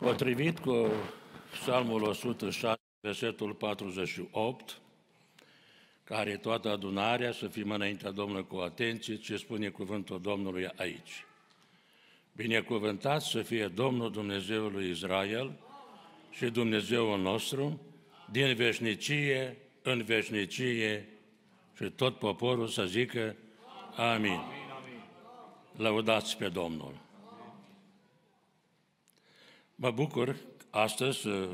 Potrivit cu Psalmul 106, versetul 48, care toată adunarea să fim înaintea Domnului cu atenție ce spune cuvântul Domnului aici. Binecuvântat să fie Domnul Dumnezeului Israel și Dumnezeul nostru din veșnicie în veșnicie și tot poporul să zică Amin. Amin. Lăudați pe Domnul. Mă bucur astăzi uh,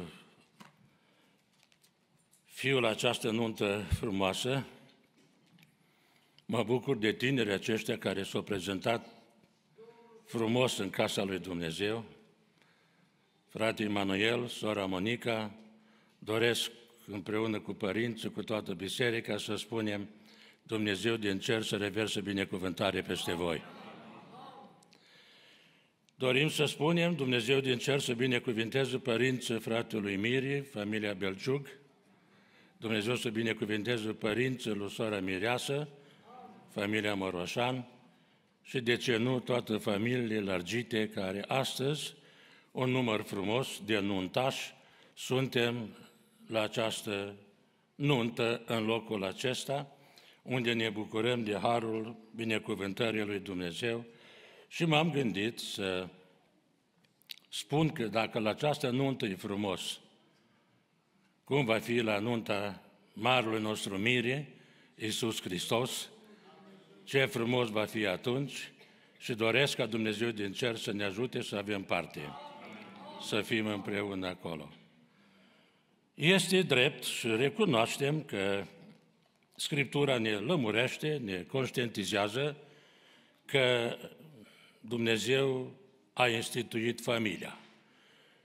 fiul această nuntă frumoasă. Mă bucur de tineri aceștia care s-au prezentat frumos în casa lui Dumnezeu. Frate Emanuel, sora Monica, doresc împreună cu părinții, cu toată biserica, să spunem, Dumnezeu din cer să reverse binecuvântare peste voi. Dorim să spunem, Dumnezeu din cer să binecuvinteze părinții fratelui Miri, familia Belciug, Dumnezeu să binecuvinteze părinții lui sora Mireasă, familia Moroșan și, de ce nu, toate familiile largite care astăzi, un număr frumos de nuntași, suntem la această nuntă în locul acesta, unde ne bucurăm de harul binecuvântării lui Dumnezeu și m-am gândit să spun că dacă la această nuntă e frumos, cum va fi la nunta marului nostru Mire, Iisus Hristos, ce frumos va fi atunci și doresc ca Dumnezeu din cer să ne ajute să avem parte, să fim împreună acolo. Este drept și recunoaștem că Scriptura ne lămurește, ne conștientizează că Dumnezeu a instituit familia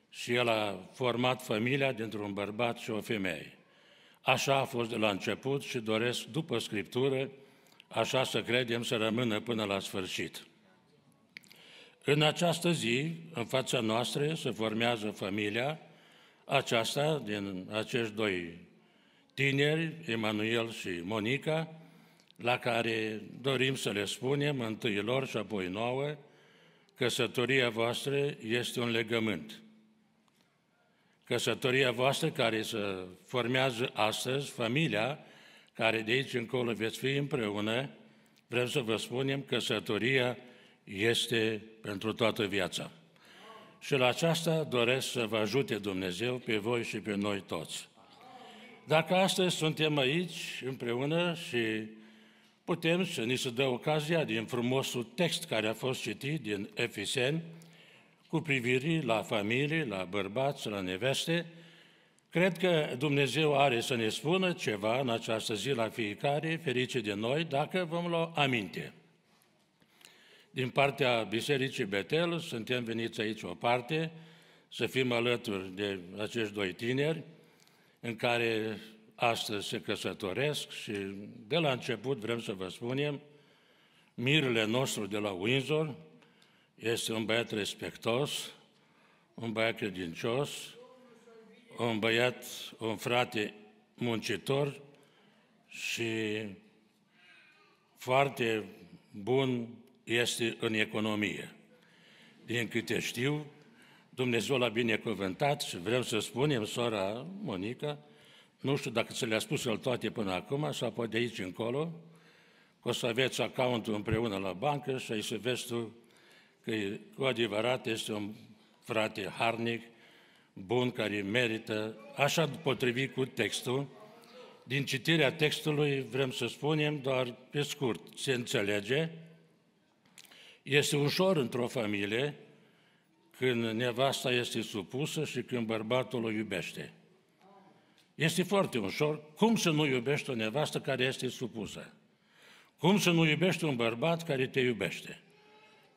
și El a format familia dintr-un bărbat și o femeie. Așa a fost de la început și doresc, după Scriptură, așa să credem să rămână până la sfârșit. În această zi, în fața noastră, se formează familia, aceasta, din acești doi tineri, Emanuel și Monica, la care dorim să le spunem întâi lor și apoi nouă, căsătoria voastră este un legământ. Căsătoria voastră care se formează astăzi, familia care de aici încolo veți fi împreună, vrem să vă spunem, căsătoria este pentru toată viața. Și la aceasta doresc să vă ajute Dumnezeu pe voi și pe noi toți. Dacă astăzi suntem aici împreună și putem să ni se dă ocazia din frumosul text care a fost citit din Efeseni, cu privire la familie, la bărbați, la neveste, cred că Dumnezeu are să ne spună ceva în această zi la fiecare, ferice de noi, dacă vom lua aminte din partea Bisericii Betel, suntem veniți aici o parte, să fim alături de acești doi tineri, în care astăzi se căsătoresc și de la început vrem să vă spunem, mirele nostru de la Windsor este un băiat respectos, un băiat credincios, un băiat, un frate muncitor și foarte bun este în economie. Din câte știu, Dumnezeu l-a binecuvântat și vrem să spunem, sora Monica, nu știu dacă ți le-a spus el toate până acum sau poate de aici încolo, că o să aveți accountul împreună la bancă și ai să vezi tu că cu adevărat este un frate harnic, bun, care merită, așa potrivit cu textul. Din citirea textului vrem să spunem doar pe scurt, se înțelege, este ușor într-o familie când nevasta este supusă și când bărbatul o iubește. Este foarte ușor. Cum să nu iubești o nevastă care este supusă? Cum să nu iubești un bărbat care te iubește?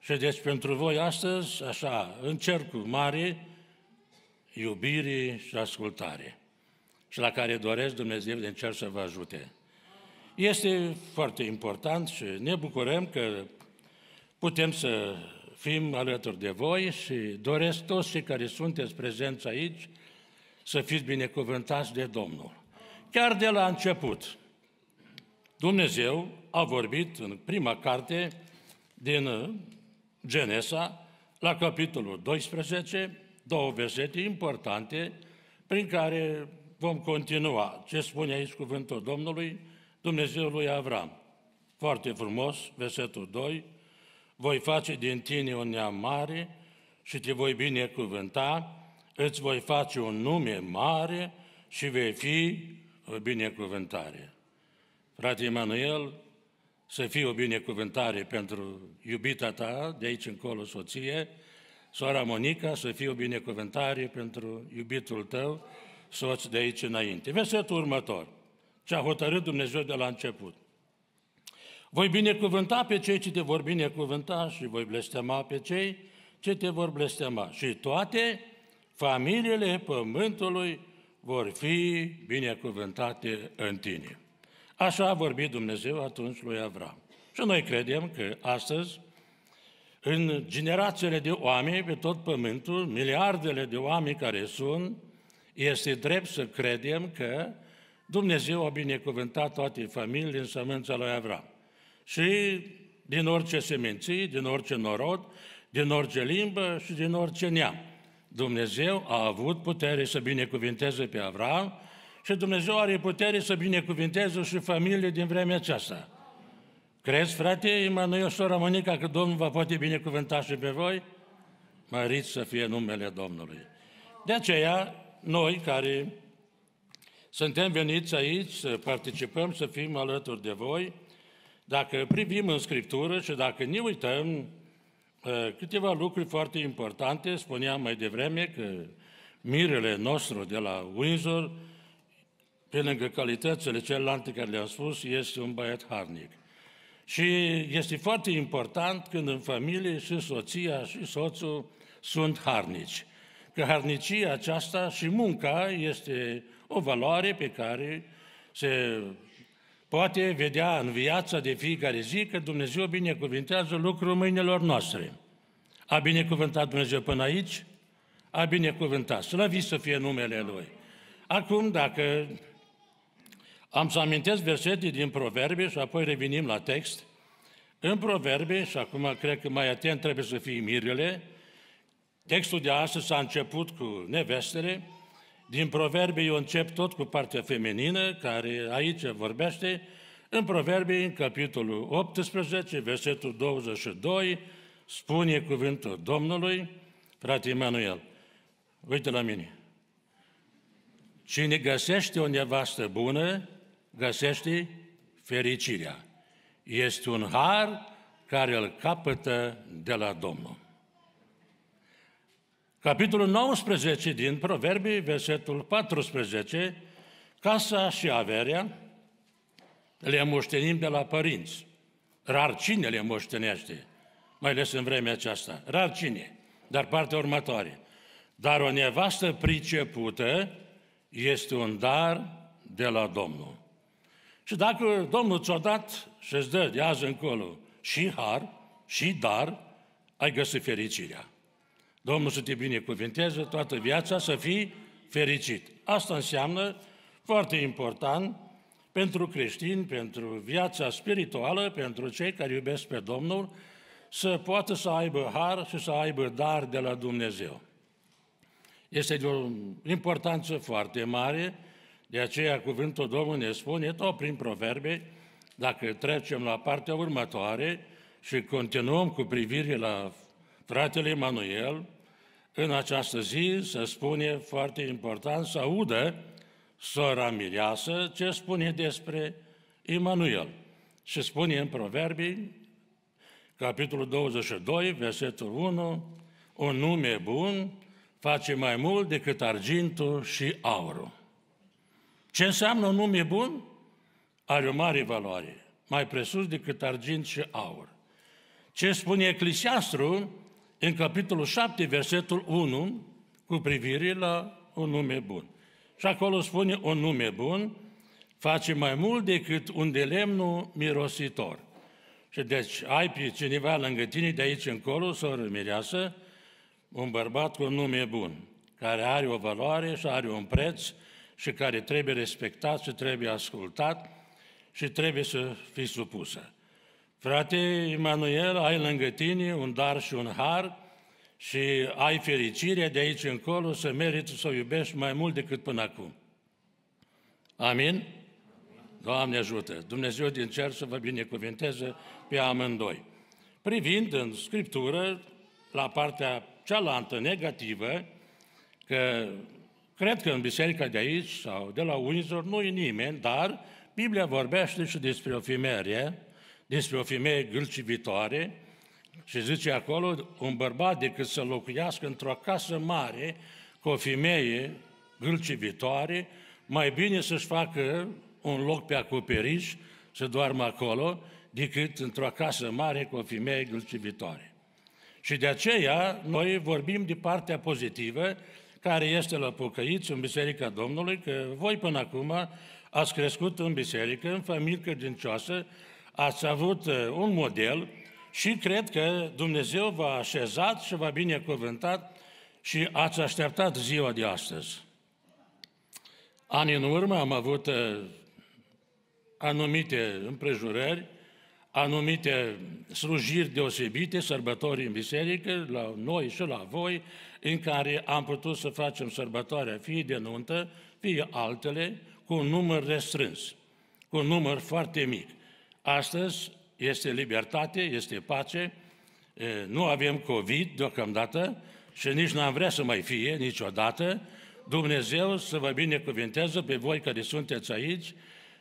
Și deci pentru voi astăzi, așa, în cercul mare, iubire și ascultare. Și la care doresc Dumnezeu din cer să vă ajute. Este foarte important și ne bucurăm că putem să fim alături de voi și doresc toți cei care sunteți prezenți aici să fiți binecuvântați de Domnul. Chiar de la început, Dumnezeu a vorbit în prima carte din uh, Genesa, la capitolul 12, două versete importante prin care vom continua ce spune aici cuvântul Domnului, Dumnezeului Avram. Foarte frumos, versetul 2, voi face din tine un neam mare și te voi binecuvânta, îți voi face un nume mare și vei fi o uh, binecuvântare. Frate Emanuel, să fie o binecuvântare pentru iubita ta, de aici încolo soție, sora Monica, să fie o binecuvântare pentru iubitul tău, soț de aici înainte. Versetul următor, ce a hotărât Dumnezeu de la început. Voi binecuvânta pe cei ce te vor binecuvânta și voi blestema pe cei ce te vor blestema. Și toate familiile pământului vor fi binecuvântate în tine. Așa a vorbit Dumnezeu atunci lui Avram. Și noi credem că astăzi, în generațiile de oameni pe tot pământul, miliardele de oameni care sunt, este drept să credem că Dumnezeu a binecuvântat toate familiile în sămânța lui Avram și din orice seminții, din orice norod, din orice limbă și din orice neam. Dumnezeu a avut putere să binecuvinteze pe Avram și Dumnezeu are putere să binecuvinteze și familie din vremea aceasta. Crezi, frate, Emanuel, sora Monica, că Domnul vă poate binecuvânta și pe voi? Măriți să fie numele Domnului. De aceea, noi care suntem veniți aici să participăm, să fim alături de voi, dacă privim în Scriptură și dacă ne uităm ă, câteva lucruri foarte importante, spuneam mai devreme că mirele nostru de la Windsor, pe lângă calitățile celelalte care le-am spus, este un băiat harnic. Și este foarte important când în familie și soția și soțul sunt harnici. Că harnicia aceasta și munca este o valoare pe care se poate vedea în viața de fiecare zi că Dumnezeu binecuvintează lucrul mâinilor noastre. A binecuvântat Dumnezeu până aici, a binecuvântat. Slăviți să fie numele Lui. Acum, dacă am să amintesc versete din Proverbe și apoi revenim la text. În Proverbe, și acum cred că mai atent trebuie să fie mirele, textul de astăzi s-a început cu nevestele, din proverbe eu încep tot cu partea feminină, care aici vorbește, în proverbe în capitolul 18, versetul 22, spune cuvântul Domnului, frate Emanuel, uite la mine, cine găsește o nevastă bună, găsește fericirea. Este un har care îl capătă de la Domnul. Capitolul 19 din Proverbii, versetul 14, casa și averea le moștenim de la părinți. Rar cine le moștenește, mai ales în vremea aceasta. Rar cine, dar partea următoare. Dar o nevastă pricepută este un dar de la Domnul. Și dacă Domnul ți-o dat și îți dă de azi încolo și har, și dar, ai găsit fericirea. Domnul să te binecuvinteze toată viața, să fii fericit. Asta înseamnă foarte important pentru creștini, pentru viața spirituală, pentru cei care iubesc pe Domnul, să poată să aibă har și să aibă dar de la Dumnezeu. Este de o importanță foarte mare, de aceea cuvântul Domnului ne spune, tot prin proverbe, dacă trecem la partea următoare și continuăm cu privire la fratele Emanuel. în această zi se spune foarte important să audă sora Mireasă ce spune despre Emanuel. Și spune în Proverbii, capitolul 22, versetul 1, un nume bun face mai mult decât argintul și aurul. Ce înseamnă un nume bun? Are o mare valoare, mai presus decât argint și aur. Ce spune Eclisiastru, în capitolul 7, versetul 1, cu privire la un nume bun. Și acolo spune un nume bun face mai mult decât un de lemnul mirositor. Și deci ai pe cineva lângă tine de aici încolo, soră mireasă, un bărbat cu un nume bun, care are o valoare și are un preț și care trebuie respectat și trebuie ascultat și trebuie să fie supusă. Frate Emanuel, ai lângă tine un dar și un har și ai fericirea de aici încolo să meriți să o iubești mai mult decât până acum. Amin? Doamne ajută! Dumnezeu din cer să vă binecuvinteze pe amândoi. Privind în Scriptură, la partea cealaltă negativă, că cred că în biserica de aici sau de la Windsor nu e nimeni, dar Biblia vorbește și despre o femeie, despre o femeie gâlcivitoare și zice acolo, un bărbat decât să locuiască într-o casă mare cu o femeie gâlcivitoare, mai bine să-și facă un loc pe acoperiș să doarmă acolo decât într-o casă mare cu o femeie gâlcivitoare. Și de aceea noi vorbim de partea pozitivă care este la pocăiți în Biserica Domnului, că voi până acum ați crescut în biserică, în familie credincioasă, ați avut uh, un model și cred că Dumnezeu v-a așezat și v-a binecuvântat și ați așteptat ziua de astăzi. Ani în urmă am avut uh, anumite împrejurări, anumite slujiri deosebite, sărbători în biserică, la noi și la voi, în care am putut să facem sărbătoarea fie de nuntă, fie altele, cu un număr restrâns, cu un număr foarte mic. Astăzi este libertate, este pace, nu avem COVID deocamdată și nici n-am vrea să mai fie niciodată. Dumnezeu să vă binecuvinteze pe voi care sunteți aici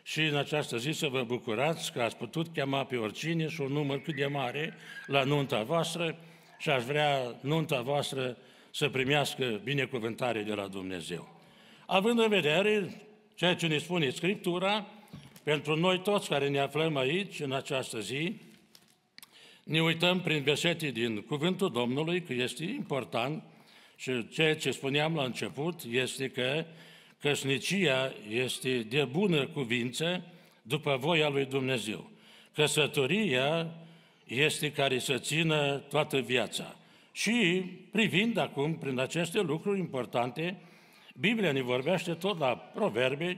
și în această zi să vă bucurați că ați putut chema pe oricine și un număr cât de mare la nunta voastră și aș vrea nunta voastră să primească binecuvântare de la Dumnezeu. Având în vedere ceea ce ne spune Scriptura, pentru noi toți care ne aflăm aici, în această zi, ne uităm prin versete din Cuvântul Domnului că este important și ceea ce spuneam la început este că căsnicia este de bună cuvință după voia lui Dumnezeu. Căsătoria este care să țină toată viața. Și privind acum prin aceste lucruri importante, Biblia ne vorbește tot la proverbe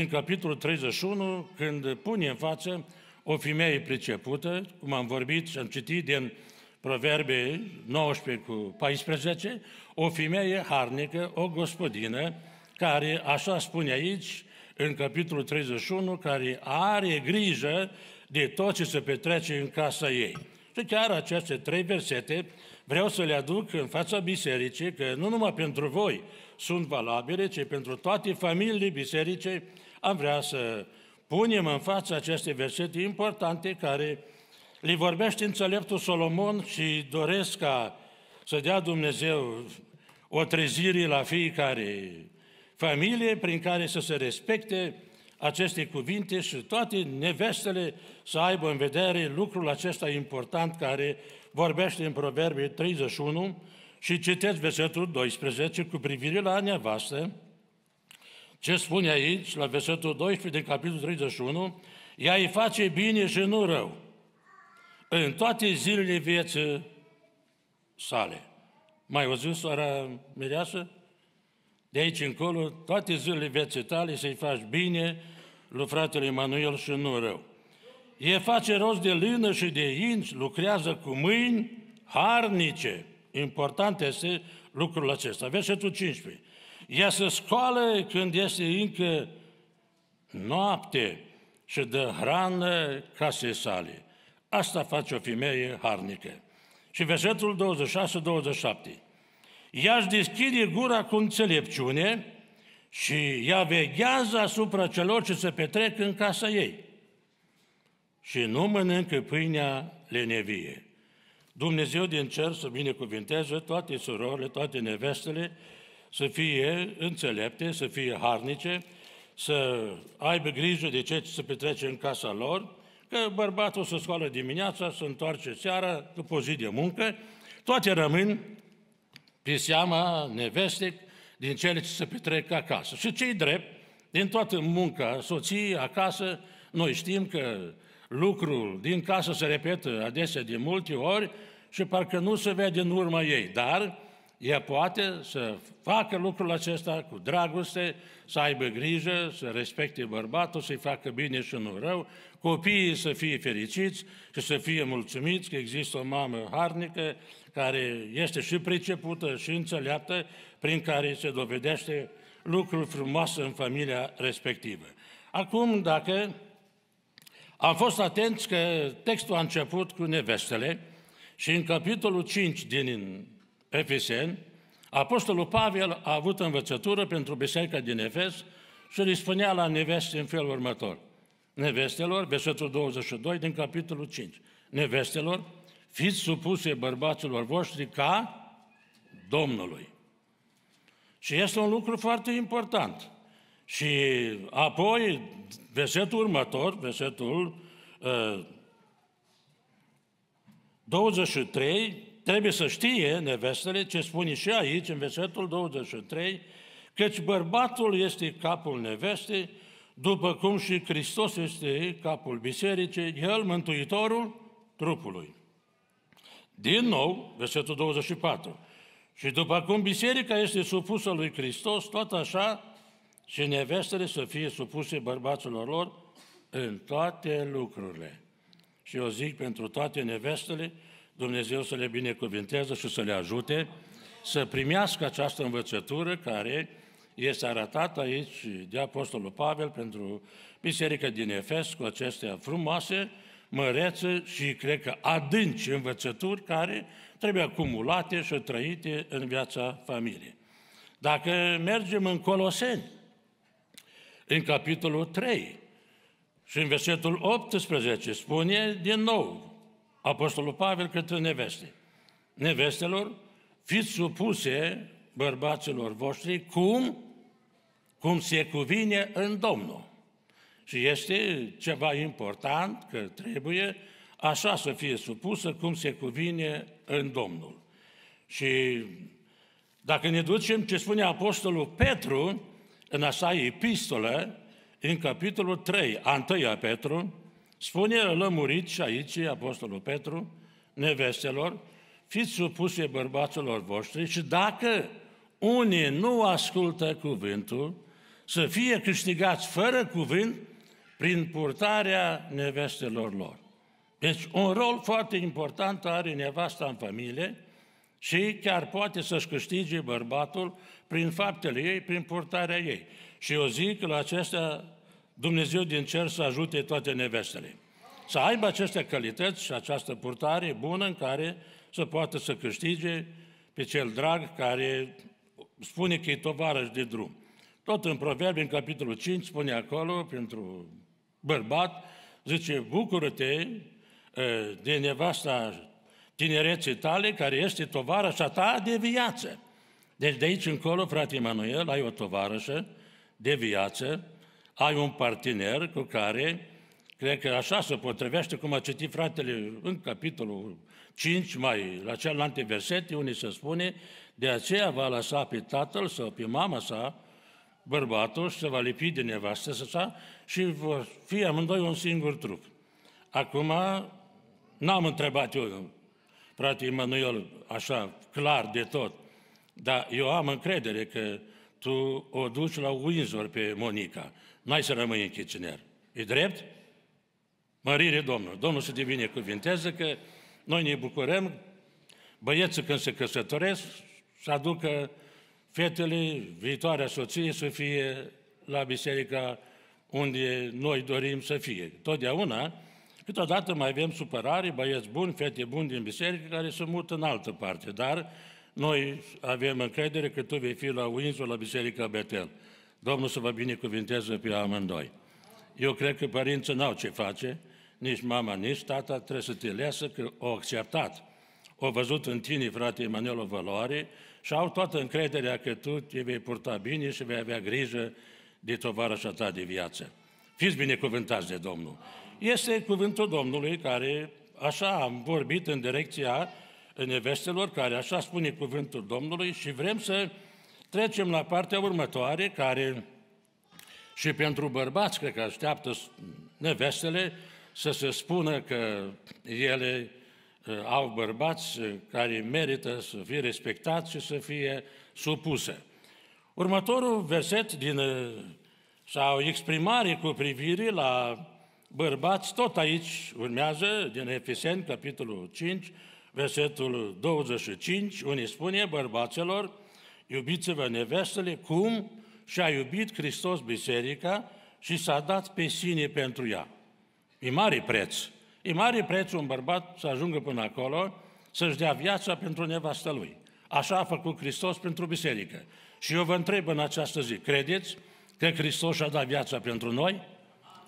în capitolul 31, când pune în față o femeie pricepută, cum am vorbit și am citit din Proverbe 19 cu 14, o femeie harnică, o gospodină, care, așa spune aici, în capitolul 31, care are grijă de tot ce se petrece în casa ei. Și chiar aceste trei versete vreau să le aduc în fața bisericii, că nu numai pentru voi sunt valabile, ci pentru toate familiile bisericii am vrea să punem în fața aceste versete importante care le vorbește înțeleptul Solomon și doresc ca să dea Dumnezeu o trezire la fiecare familie prin care să se respecte aceste cuvinte și toate nevestele să aibă în vedere lucrul acesta important care vorbește în Proverbe 31 și citeți versetul 12 cu privire la nevastă, ce spune aici, la versetul 12 din capitolul 31? Ea îi face bine și nu rău în toate zilele vieții sale. Mai auzit, soara mireasă? De aici încolo, toate zilele vieții tale să-i faci bine lui fratele Emanuel și nu rău. E face rost de lână și de inci, lucrează cu mâini harnice. Important este lucrul acesta. Versetul 15. Ea se scoală când este încă noapte și dă hrană casei sale. Asta face o femeie harnică. Și versetul 26-27. Ea își deschide gura cu înțelepciune și ea veghează asupra celor ce se petrec în casa ei. Și nu mănâncă pâinea lenevie. Dumnezeu din cer să binecuvinteze toate surorile, toate nevestele să fie înțelepte, să fie harnice, să aibă grijă de ce se petrece în casa lor, că bărbatul se scoală dimineața, se întoarce seara, după o zi de muncă, toate rămân pe seama nevestei din cele ce se petrec acasă. Și cei drept, din toată munca soției acasă, noi știm că lucrul din casă se repetă adesea de multe ori și parcă nu se vede în urma ei, dar ea poate să facă lucrul acesta cu dragoste, să aibă grijă, să respecte bărbatul, să-i facă bine și nu rău, copiii să fie fericiți și să fie mulțumiți că există o mamă harnică care este și pricepută și înțeleaptă, prin care se dovedește lucruri frumoase în familia respectivă. Acum, dacă am fost atenți că textul a început cu nevestele și în capitolul 5 din Efeseni, Apostolul Pavel a avut învățătură pentru biserica din Efes și îi spunea la neveste în felul următor. Nevestelor, versetul 22 din capitolul 5. Nevestelor, fiți supuse bărbaților voștri ca Domnului. Și este un lucru foarte important. Și apoi, versetul următor, versetul uh, 23, trebuie să știe nevestele ce spune și aici, în versetul 23, căci bărbatul este capul nevestei, după cum și Hristos este capul bisericii, El mântuitorul trupului. Din nou, versetul 24. Și după cum biserica este supusă lui Hristos, tot așa și nevestele să fie supuse bărbaților lor în toate lucrurile. Și eu zic pentru toate nevestele, Dumnezeu să le binecuvinteze și să le ajute să primească această învățătură care este arătată aici de Apostolul Pavel pentru biserica din Efes cu acestea frumoase, mărețe și, cred că, adânci învățături care trebuie acumulate și trăite în viața familiei. Dacă mergem în Coloseni, în capitolul 3 și în versetul 18 spune din nou, Apostolul Pavel către neveste. Nevestelor, fiți supuse bărbaților voștri cum, cum se cuvine în Domnul. Și este ceva important că trebuie așa să fie supusă cum se cuvine în Domnul. Și dacă ne ducem ce spune Apostolul Petru în așa epistolă, în capitolul 3, a 1 Petru, Spune lămurit și aici Apostolul Petru, nevestelor, fiți supuse bărbaților voștri și dacă unii nu ascultă cuvântul, să fie câștigați fără cuvânt prin purtarea nevestelor lor. Deci un rol foarte important are nevasta în familie și chiar poate să-și câștige bărbatul prin faptele ei, prin purtarea ei. Și eu zic că la acestea Dumnezeu din cer să ajute toate nevestele. Să aibă aceste calități și această purtare bună în care să poată să câștige pe cel drag care spune că e tovarăș de drum. Tot în Proverbi, în capitolul 5, spune acolo, pentru bărbat, zice, bucură-te ă, de nevasta tinereții tale, care este tovarășa ta de viață. Deci de aici încolo, frate Emanuel, ai o tovarășă de viață ai un partener cu care, cred că așa se potrivește, cum a citit fratele în capitolul 5, mai la celelalte versete, unde se spune, de aceea va lăsa pe tatăl sau pe mama sa, bărbatul, și se va lipi de nevastă sa și vor fi amândoi un singur trup. Acum, n-am întrebat eu, frate Emanuel, așa clar de tot, dar eu am încredere că tu o duci la Windsor pe Monica n-ai să rămâi în Chicinear. E drept? Mărire Domnul. Domnul să devine cuvinteze că noi ne bucurăm, băieții când se căsătoresc, să aducă fetele, viitoarea soție să fie la biserica unde noi dorim să fie. Totdeauna, câteodată mai avem supărare, băieți buni, fete buni din biserică care se mută în altă parte, dar noi avem încredere că tu vei fi la Uinzu, la Biserica Betel. Domnul să vă binecuvinteze pe amândoi. Eu cred că părinții n-au ce face, nici mama, nici tata, trebuie să te lasă că au acceptat. Au văzut în tine, frate Emanuel, o valoare și au toată încrederea că tu te vei purta bine și vei avea grijă de tovarășa ta de viață. Fiți binecuvântați de Domnul. Este cuvântul Domnului care așa am vorbit în direcția nevestelor, care așa spune cuvântul Domnului și vrem să Trecem la partea următoare, care și pentru bărbați, cred că așteaptă nevestele să se spună că ele uh, au bărbați uh, care merită să fie respectați și să fie supuse. Următorul verset din, uh, sau exprimare cu privire la bărbați, tot aici urmează, din Efeseni, capitolul 5, versetul 25, unii spune bărbaților, iubiți-vă nevestele, cum și-a iubit Hristos biserica și s-a dat pe sine pentru ea. E mare preț. E mare preț un bărbat să ajungă până acolo, să-și dea viața pentru nevastă lui. Așa a făcut Hristos pentru biserică. Și eu vă întreb în această zi, credeți că Hristos și-a dat viața pentru noi?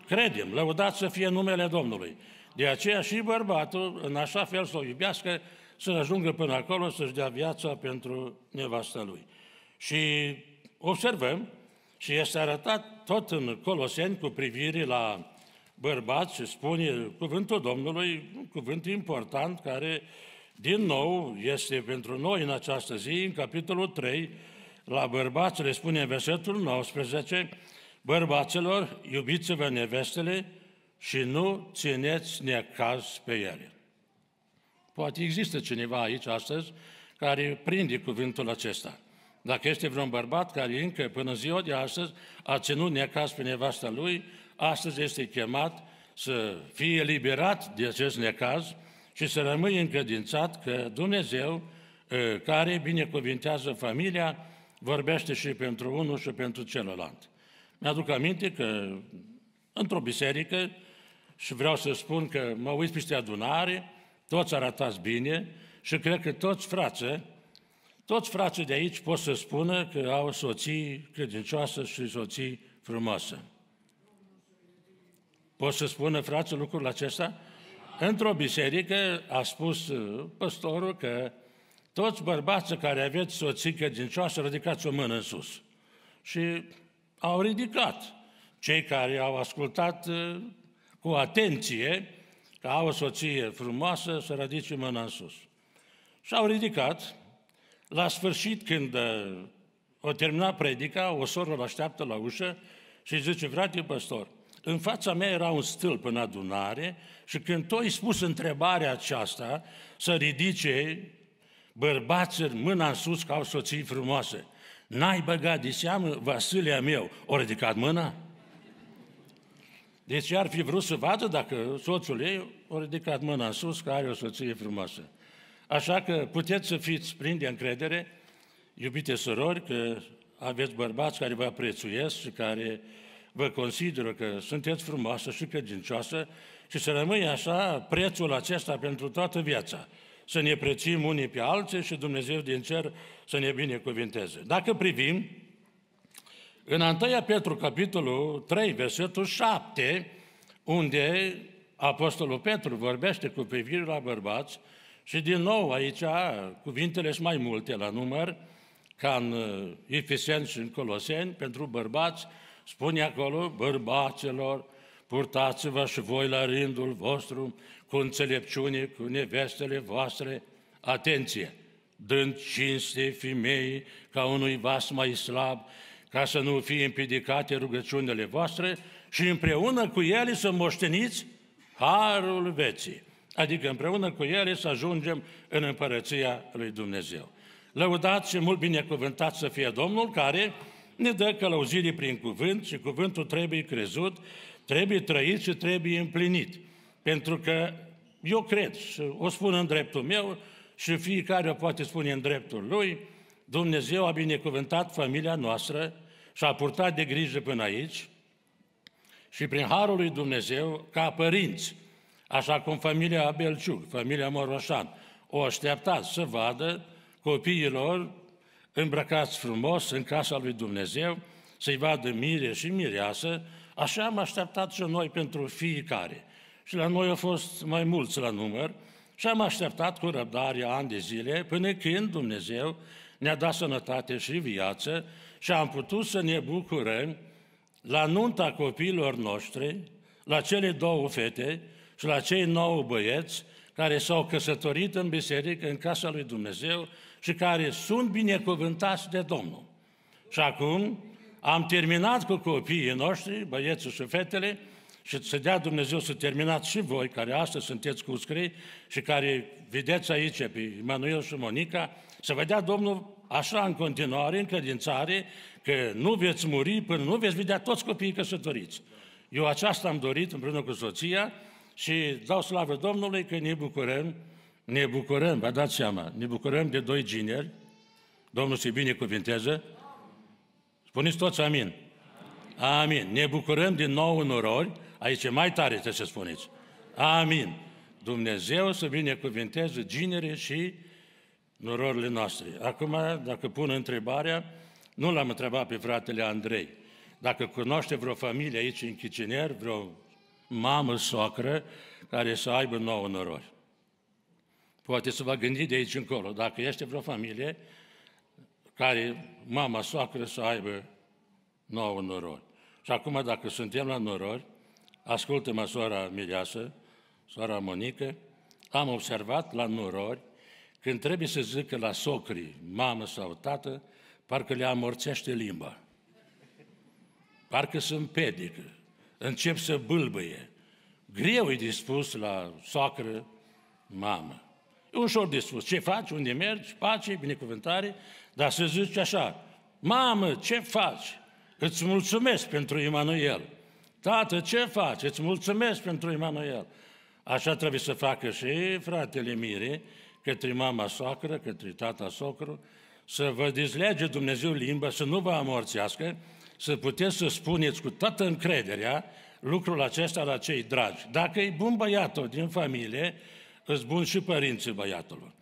Credem, lăudați să fie numele Domnului. De aceea și bărbatul, în așa fel să o iubească, să ajungă până acolo să-și dea viața pentru nevasta lui. Și observăm și este arătat tot în Coloseni cu privire la bărbați și spune cuvântul Domnului, un cuvânt important care din nou este pentru noi în această zi, în capitolul 3, la bărbați le spune în versetul 19, Bărbaților, iubiți-vă nevestele și nu țineți necaz pe ele. Poate există cineva aici astăzi care prinde cuvântul acesta. Dacă este vreun bărbat care încă până ziua de astăzi a ținut necaz pe nevasta lui, astăzi este chemat să fie liberat de acest necaz și să rămâi încredințat că Dumnezeu, ă, care binecuvintează familia, vorbește și pentru unul și pentru celălalt. Mi-aduc aminte că într-o biserică, și vreau să spun că mă uit peste adunare, toți arătați bine și cred că toți frate, toți frate de aici pot să spună că au soții credincioase și soții frumoase. Pot să spună, frate, lucrul acesta? Într-o biserică a spus uh, păstorul că toți bărbații care aveți soții credincioase, ridicați o mână în sus. Și au ridicat. Cei care au ascultat uh, cu atenție că au o soție frumoasă, să radice mâna în sus. Și au ridicat. La sfârșit, când uh, o termina predica, o soră îl așteaptă la ușă și zice, frate păstor, în fața mea era un stâlp în adunare și când tu ai spus întrebarea aceasta, să ridice bărbații mâna în sus ca au soții frumoase. N-ai băgat de seamă, Vasilea meu, o ridicat mâna? Deci ar fi vrut să vadă dacă soțul ei a ridicat mâna în sus că are o soție frumoasă. Așa că puteți să fiți plini de încredere, iubite sorori, că aveți bărbați care vă prețuiesc și care vă consideră că sunteți frumoasă și credincioasă și să rămâi așa prețul acesta pentru toată viața. Să ne prețim unii pe alții și Dumnezeu din cer să ne binecuvinteze. Dacă privim în 1 Petru, capitolul 3, versetul 7, unde Apostolul Petru vorbește cu privire la bărbați și din nou aici cuvintele sunt mai multe la număr, ca în uh, Efeseni și în Coloseni, pentru bărbați, spune acolo, bărbaților, purtați-vă și voi la rândul vostru cu înțelepciune, cu nevestele voastre, atenție, dând cinste femeii ca unui vas mai slab, ca să nu fie împiedicate rugăciunile voastre și împreună cu ele să moșteniți harul veții. Adică împreună cu ele să ajungem în împărăția lui Dumnezeu. Lăudați și mult binecuvântat să fie Domnul care ne dă călăuzirii prin cuvânt și cuvântul trebuie crezut, trebuie trăit și trebuie împlinit. Pentru că eu cred, și o spun în dreptul meu și fiecare o poate spune în dreptul lui, Dumnezeu a binecuvântat familia noastră, și-a purtat de grijă până aici și prin Harul lui Dumnezeu, ca părinți, așa cum familia Belciuc, familia Moroșan, o aștepta să vadă copiilor îmbrăcați frumos în casa lui Dumnezeu, să-i vadă mire și mireasă, așa am așteptat și noi pentru fiecare. Și la noi au fost mai mulți la număr și am așteptat cu răbdare ani de zile până când Dumnezeu ne-a dat sănătate și viață și am putut să ne bucurăm la nunta copiilor noștri, la cele două fete și la cei nouă băieți care s-au căsătorit în biserică, în casa lui Dumnezeu și care sunt binecuvântați de Domnul. Și acum am terminat cu copiii noștri, băieții și fetele, și să dea Dumnezeu să terminați și voi, care astăzi sunteți cu scrii și care vedeți aici pe Emanuel și Monica, să vă dea Domnul așa în continuare, credințare, că nu veți muri până nu veți vedea toți copiii căsătoriți. Eu aceasta am dorit împreună cu soția și dau slavă Domnului că ne bucurăm, ne bucurăm, vă dați seama, ne bucurăm de doi gineri, Domnul se i binecuvinteze, spuneți toți amin. Amin. Ne bucurăm din nou în orori, aici mai tare trebuie să spuneți. Amin. Dumnezeu să binecuvinteze ginere și nororile noastre. Acum, dacă pun întrebarea, nu l-am întrebat pe fratele Andrei. Dacă cunoaște vreo familie aici în Chiciner, vreo mamă, socră, care să aibă nouă norori. Poate să vă gândi de aici încolo, dacă este vreo familie care mama, soacră să aibă nouă norori. Și acum, dacă suntem la norori, ascultă-mă sora Mireasă, sora Monică, am observat la norori când trebuie să zică la socri, mamă sau tată, parcă le amorțește limba. Parcă sunt pedică, Încep să bâlbăie. Greu e dispus la socră, mamă. E ușor dispus. Ce faci, unde mergi, pace, binecuvântare, dar să zici așa, mamă, ce faci? Îți mulțumesc pentru Emanuel. Tată, ce faci? Îți mulțumesc pentru Emanuel. Așa trebuie să facă și fratele Mire, către mama socră, către tata socru, să vă dezlege Dumnezeu limba, să nu vă amorțească, să puteți să spuneți cu toată încrederea lucrul acesta la cei dragi. Dacă e bun băiatul din familie, îți bun și părinții băiatului.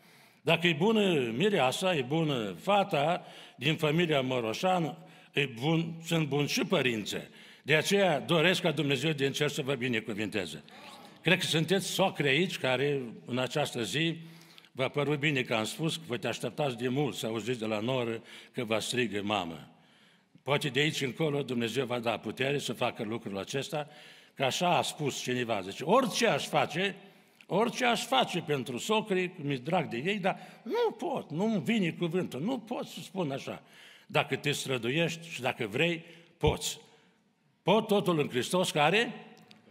Dacă e bună mireasa, e bună fata din familia Moroșan, e bun, sunt buni și părinții. De aceea doresc ca Dumnezeu din cer să vă binecuvinteze. Cred că sunteți socri aici care în această zi V-a părut bine că am spus că vă te așteptați de mult să auziți de la noră că vă strigă mamă. Poate de aici încolo Dumnezeu va da putere să facă lucrul acesta, că așa a spus cineva. Zice, deci orice aș face, orice aș face pentru socrii, mi-e drag de ei, dar nu pot, nu vine cuvântul, nu pot să spun așa. Dacă te străduiești și dacă vrei, poți. Pot totul în Hristos care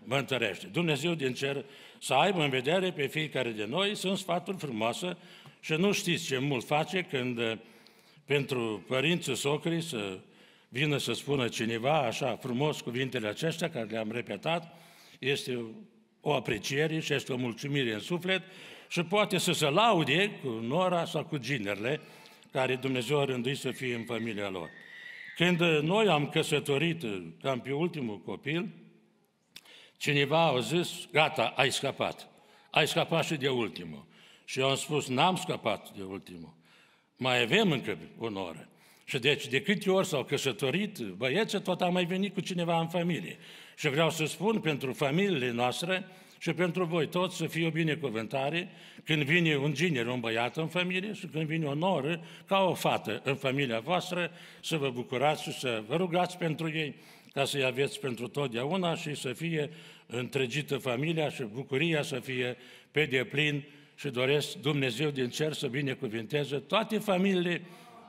mă întărește. Dumnezeu din cer să aibă în vedere pe fiecare de noi, sunt sfaturi frumoase și nu știți ce mult face când eh, pentru părinții socrii să vină să spună cineva așa frumos cuvintele acestea care le-am repetat, este o apreciere și este o mulțumire în suflet și poate să se laude cu nora sau cu ginerile care Dumnezeu a rânduit să fie în familia lor. Când eh, noi am căsătorit, eh, cam pe ultimul copil, Cineva a zis, gata, ai scăpat. Ai scăpat și de ultimul. Și eu am spus, n-am scăpat de ultimul. Mai avem încă un oră. Și deci, de câte ori s-au căsătorit băieții, tot am mai venit cu cineva în familie. Și vreau să spun pentru familiile noastre și pentru voi toți să fie o binecuvântare când vine un giner, un băiat în familie și când vine o noră, ca o fată în familia voastră, să vă bucurați și să vă rugați pentru ei, ca să-i aveți pentru totdeauna și să fie întregită familia și bucuria să fie pe deplin și doresc Dumnezeu din cer să binecuvinteze toate familiile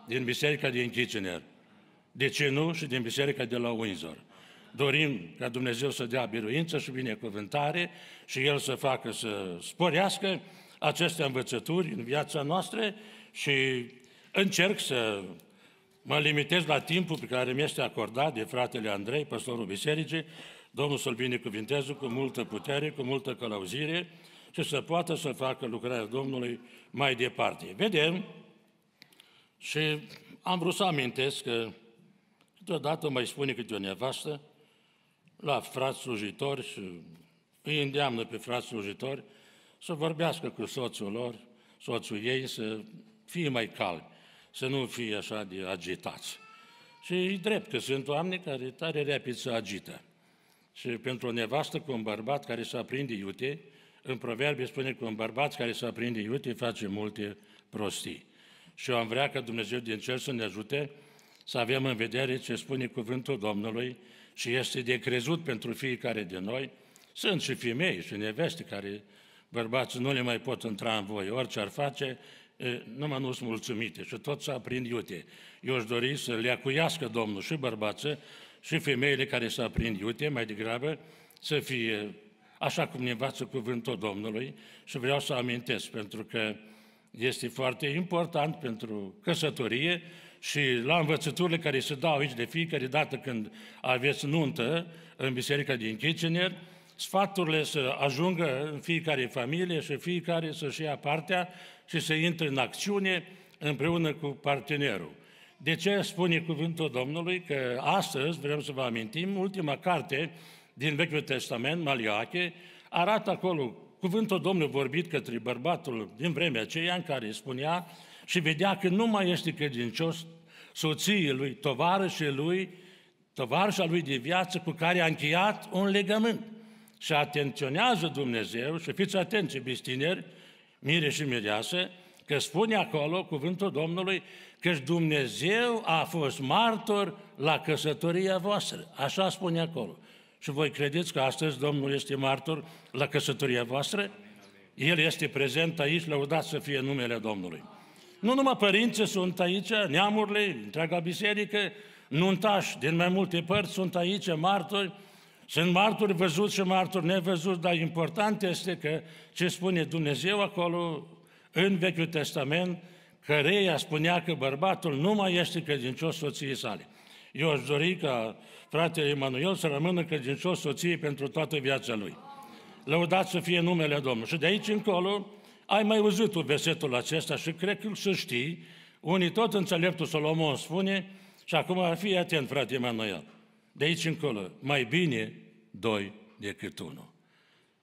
din biserica din Kitchener. De ce nu și din biserica de la Windsor? Dorim ca Dumnezeu să dea biruință și binecuvântare și El să facă să sporească aceste învățături în viața noastră și încerc să Mă limitez la timpul pe care mi este acordat de fratele Andrei, păstorul bisericii, Domnul să-l binecuvinteze cu multă putere, cu multă călăuzire și să poată să facă lucrarea Domnului mai departe. Vedem și am vrut să amintesc că câteodată mai spune câte o nevastă la frați slujitori și îi îndeamnă pe frați slujitori să vorbească cu soțul lor, soțul ei, să fie mai calmi să nu fie așa de agitați. Și e drept că sunt oameni care tare repede se agită. Și pentru o nevastă cu un bărbat care se aprinde iute, în proverbe spune că un bărbat care se aprinde iute face multe prostii. Și eu am vrea ca Dumnezeu din cer să ne ajute să avem în vedere ce spune cuvântul Domnului și este de crezut pentru fiecare de noi. Sunt și femei și neveste care bărbații nu le mai pot intra în voi, orice ar face, numai nu sunt mulțumite și tot s-a aprind iute. Eu aș dori să acuiască Domnul și bărbață și femeile care s-a aprind iute, mai degrabă să fie așa cum ne învață cuvântul Domnului și vreau să amintesc, pentru că este foarte important pentru căsătorie și la învățăturile care se dau aici de fiecare dată când aveți nuntă în biserica din Kitchener, sfaturile să ajungă în fiecare familie și fiecare să-și ia partea și să intre în acțiune împreună cu partenerul. De ce spune cuvântul Domnului că astăzi, vrem să vă amintim, ultima carte din Vechiul Testament, Maliache, arată acolo cuvântul Domnului vorbit către bărbatul din vremea aceea în care spunea și vedea că nu mai este credincios soției lui, tovarășii lui, tovarășa lui de viață cu care a încheiat un legământ. Și atenționează Dumnezeu, și fiți atenți, bistineri, mire și mireasă, că spune acolo cuvântul Domnului că Dumnezeu a fost martor la căsătoria voastră. Așa spune acolo. Și voi credeți că astăzi Domnul este martor la căsătoria voastră? El este prezent aici, lăudat să fie numele Domnului. Nu numai părinții sunt aici, neamurile, întreaga biserică, nuntași din mai multe părți sunt aici, martori, sunt marturi văzut și marturi nevăzut, dar important este că ce spune Dumnezeu acolo în Vechiul Testament, reia spunea că bărbatul nu mai este credincios soției sale. Eu aș dori ca fratele Emanuel să rămână credincios soției pentru toată viața lui. Lăudați să fie numele Domnului. Și de aici încolo, ai mai văzut versetul acesta și cred că să știi, unii tot înțeleptul Solomon spune, și acum ar fi atent, frate Emanuel, de aici încolo, mai bine doi decât unul.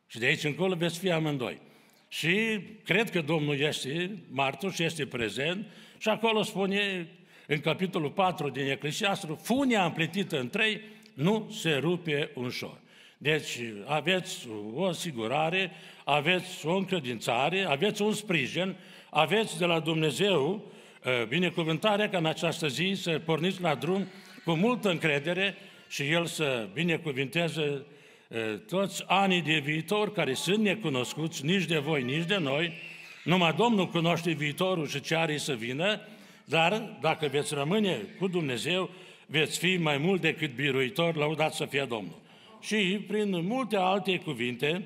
Și de aici încolo veți fi amândoi. Și cred că Domnul este martor și este prezent și acolo spune în capitolul 4 din Eclesiastru, funia împletită în trei nu se rupe ușor. Deci aveți o asigurare, aveți o încredințare, aveți un sprijin, aveți de la Dumnezeu eh, binecuvântarea ca în această zi să porniți la drum cu multă încredere și El să binecuvinteze toți anii de viitor care sunt necunoscuți nici de voi, nici de noi. Numai Domnul cunoaște viitorul și ce are să vină, dar dacă veți rămâne cu Dumnezeu, veți fi mai mult decât biruitor, laudat să fie Domnul. Și prin multe alte cuvinte,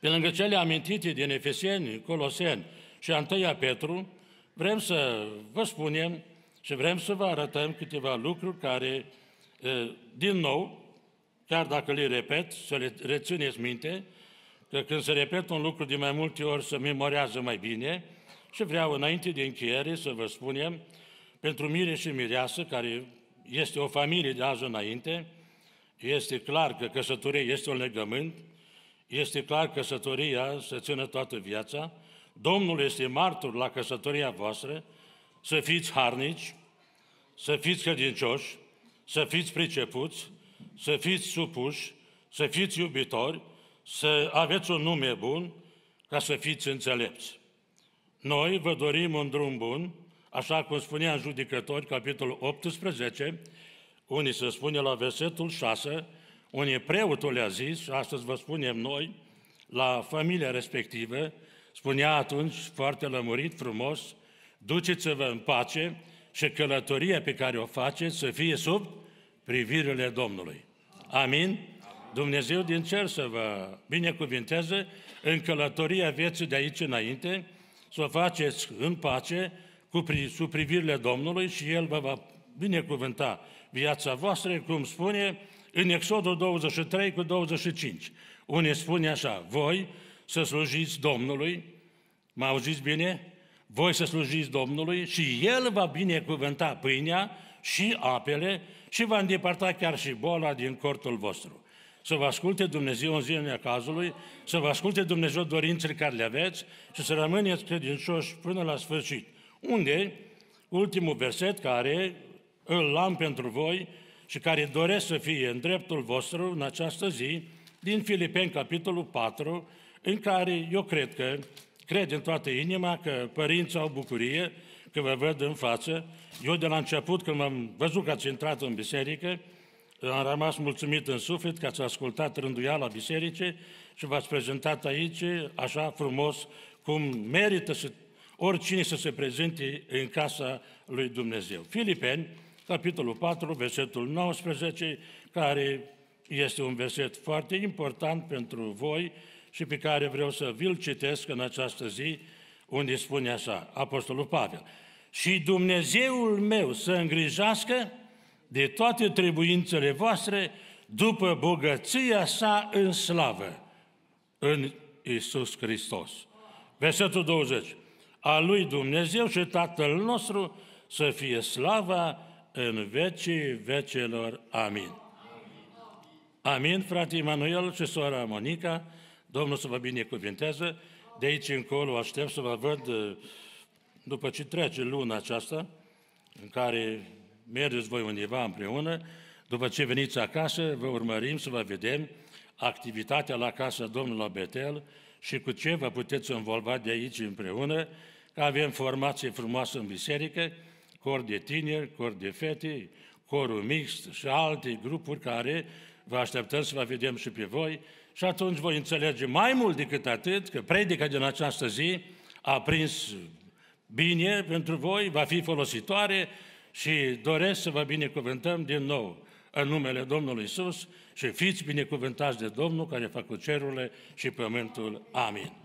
pe lângă cele amintite din Efeseni, Coloseni și Anteia Petru, vrem să vă spunem și vrem să vă arătăm câteva lucruri care din nou, chiar dacă le repet, să le rețineți minte, că când se repet un lucru de mai multe ori, se memorează mai bine și vreau înainte de încheiere să vă spunem, pentru mire și mireasă, care este o familie de azi înainte, este clar că căsătoria este un legământ, este clar că căsătoria să țină toată viața, Domnul este martor la căsătoria voastră, să fiți harnici, să fiți credincioși, să fiți pricepuți, să fiți supuși, să fiți iubitori, să aveți un nume bun, ca să fiți înțelepți. Noi vă dorim un drum bun, așa cum spunea în judecători, capitolul 18, unii se spune la versetul 6, unii preotul le-a zis, și astăzi vă spunem noi, la familia respectivă, spunea atunci foarte lămurit, frumos, duceți-vă în pace și călătoria pe care o faceți să fie sub privirile Domnului. Amin? Dumnezeu din cer să vă binecuvinteze în călătoria vieții de aici înainte, să o faceți în pace cu sub privirile Domnului și El vă va binecuvânta viața voastră, cum spune în Exodul 23 cu 25, Unii spune așa, voi să slujiți Domnului, mă auziți bine? Voi să slujiți Domnului și El va binecuvânta pâinea și apele și va îndepărta chiar și boala din cortul vostru. Să vă asculte Dumnezeu în ziua cazului, să vă asculte Dumnezeu dorințele care le aveți și să rămâneți credincioși până la sfârșit. Unde ultimul verset care îl am pentru voi și care doresc să fie în dreptul vostru în această zi, din Filipeni, capitolul 4, în care eu cred că, cred în toată inima că părinții au bucurie că vă văd în față. Eu de la început, când am văzut că ați intrat în biserică, am rămas mulțumit în suflet că ați ascultat la biserică și v-ați prezentat aici așa frumos cum merită să, oricine să se prezinte în casa lui Dumnezeu. Filipeni, capitolul 4, versetul 19, care este un verset foarte important pentru voi și pe care vreau să vi-l citesc în această zi, unde spune așa, Apostolul Pavel, și Dumnezeul meu să îngrijească de toate trebuințele voastre după bogăția sa în slavă, în Isus Hristos. Versetul 20. A lui Dumnezeu și Tatăl nostru să fie slava în vecii vecelor. Amin. Amin, frate Emanuel și sora Monica, Domnul să vă binecuvinteze de aici încolo aștept să vă văd uh, după ce trece luna aceasta, în care mergeți voi undeva împreună, după ce veniți acasă, vă urmărim să vă vedem activitatea la casa Domnului Betel și cu ce vă puteți învolva de aici împreună, că avem formație frumoasă în biserică, cor de tineri, cor de fete, corul mixt și alte grupuri care vă așteptăm să vă vedem și pe voi, și atunci voi înțelege mai mult decât atât că predica din această zi a prins bine pentru voi, va fi folositoare și doresc să vă binecuvântăm din nou în numele Domnului Isus și fiți binecuvântați de Domnul care a făcut cerurile și pământul. Amin.